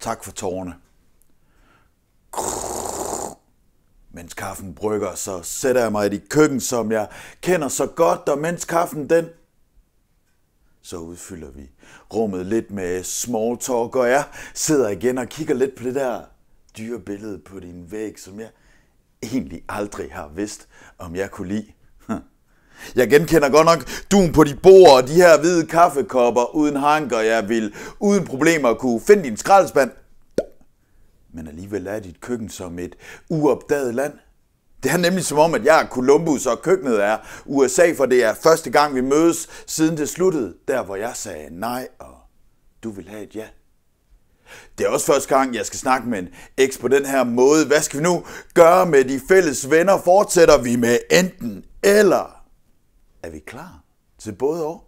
Tak for tårerne. Mens kaffen brygger, så sætter jeg mig i det køkken, som jeg kender så godt, og mens kaffen den så udfylder vi rummet lidt med small talk, og jeg sidder igen og kigger lidt på det der dyre billede på din væg, som jeg egentlig aldrig har vidst, om jeg kunne lide. Jeg genkender godt nok duen på dit bord og de her hvide kaffekopper uden hanker, jeg vil uden problemer kunne finde din skraldespand. Men alligevel er dit køkken som et uopdaget land. Det er nemlig som om, at jeg er Columbus og køkkenet er USA, for det er første gang, vi mødes, siden det sluttede, der hvor jeg sagde nej, og du vil have et ja. Det er også første gang, jeg skal snakke med en eks på den her måde. Hvad skal vi nu gøre med de fælles venner? Fortsætter vi med enten eller? Er vi klar til både og?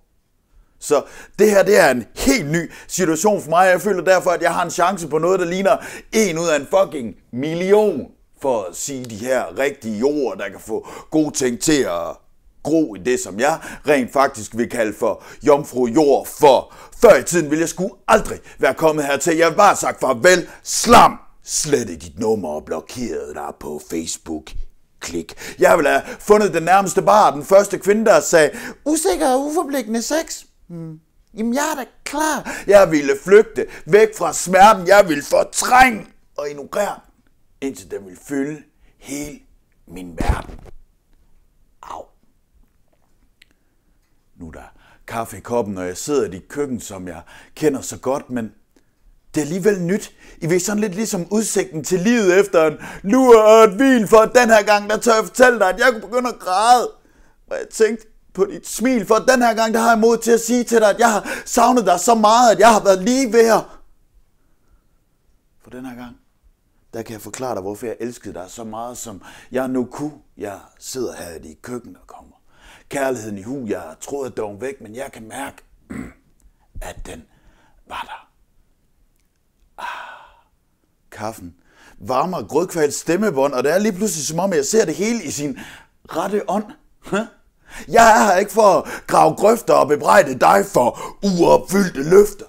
Så det her, det er en helt ny situation for mig. Jeg føler derfor, at jeg har en chance på noget, der ligner en ud af en fucking million. For at sige de her rigtige ord, der kan få gode ting til at gro i det, som jeg rent faktisk vil kalde for jomfru jord, for før i tiden ville jeg sgu aldrig være kommet hertil. Jeg har bare sagt farvel, slam! Slette dit nummer og blokeret dig på Facebook. Klik. Jeg ville have fundet den nærmeste bar, den første kvinde, der sagde, usikker og uforpligtende sex. Hmm. Jamen, jeg er da klar. Jeg ville flygte væk fra smerten. Jeg ville fortrænge og ignorere indtil den ville fylde hele min verden. Au nu der kaffe i koppen, når jeg sidder i dit køkken, som jeg kender så godt, men det er alligevel nyt. I ved sådan lidt ligesom udsigten til livet efter en lur og et hvil, for den her gang, der tør jeg fortælle dig, at jeg kunne begynde at græde. Og jeg tænkte på dit smil, for den her gang, der har jeg mod til at sige til dig, at jeg har savnet dig så meget, at jeg har været lige ved her. For den her gang, der kan jeg forklare dig, hvorfor jeg elskede dig så meget, som jeg nu kunne. Jeg sidder her i dit køkken og kommer kærligheden i hu. Jeg troede, at den var væk, men jeg kan mærke, at den var der. Ah, kaffen varmer grødkvalt stemmebånd, og det er lige pludselig som om, jeg ser det hele i sin rette ånd. Jeg er her ikke for at grave grøfter og bebrejde dig for uopfyldte løfter.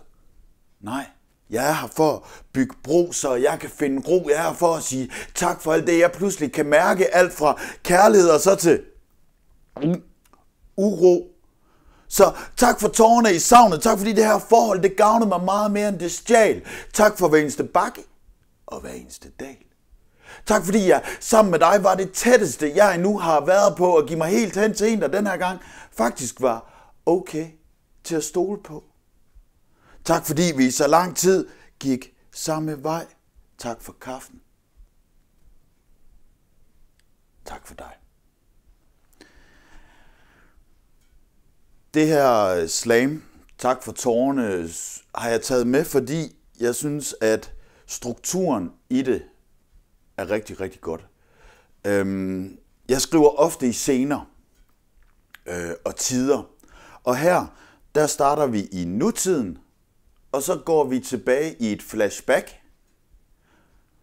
Nej, jeg er her for at bygge bro, så jeg kan finde ro. Jeg er her for at sige tak for alt det, jeg pludselig kan mærke. Alt fra kærlighed og så til uro. Så tak for tårerne i savnet. Tak fordi det her forhold, det gavnede mig meget mere end det stjal. Tak for hver eneste bakke og hver eneste dal. Tak fordi jeg sammen med dig var det tætteste, jeg endnu har været på at give mig helt hen til en, der den her gang faktisk var okay til at stole på. Tak fordi vi i så lang tid gik samme vej. Tak for kaffen. Tak for dig. Det her øh, slam, tak for tårerne, har jeg taget med, fordi jeg synes, at strukturen i det er rigtig, rigtig godt. Øhm, jeg skriver ofte i scener øh, og tider, og her, der starter vi i nutiden, og så går vi tilbage i et flashback,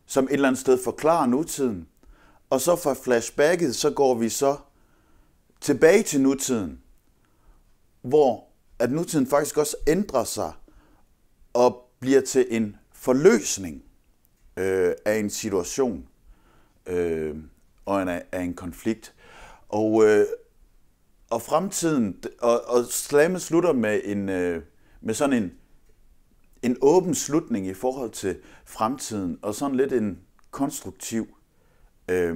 som et eller andet sted forklarer nutiden. Og så fra flashbacket, så går vi så tilbage til nutiden, hvor at nutiden faktisk også ændrer sig og bliver til en forløsning øh, af en situation øh, og en, af en konflikt. Og, øh, og fremtiden, og, og slammet slutter med, en, øh, med sådan en, en åben slutning i forhold til fremtiden, og sådan lidt en konstruktiv, øh,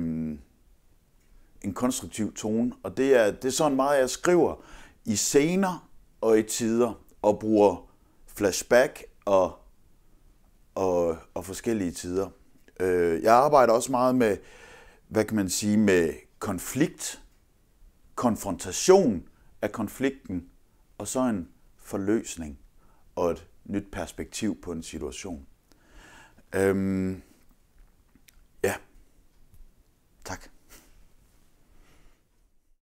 en konstruktiv tone. Og det er, det er sådan meget, jeg skriver i scener og i tider, og bruger flashback og, og, og forskellige tider. Øh, jeg arbejder også meget med, hvad kan man sige, med konflikt, konfrontation af konflikten, og så en forløsning og et nyt perspektiv på en situation. Øhm,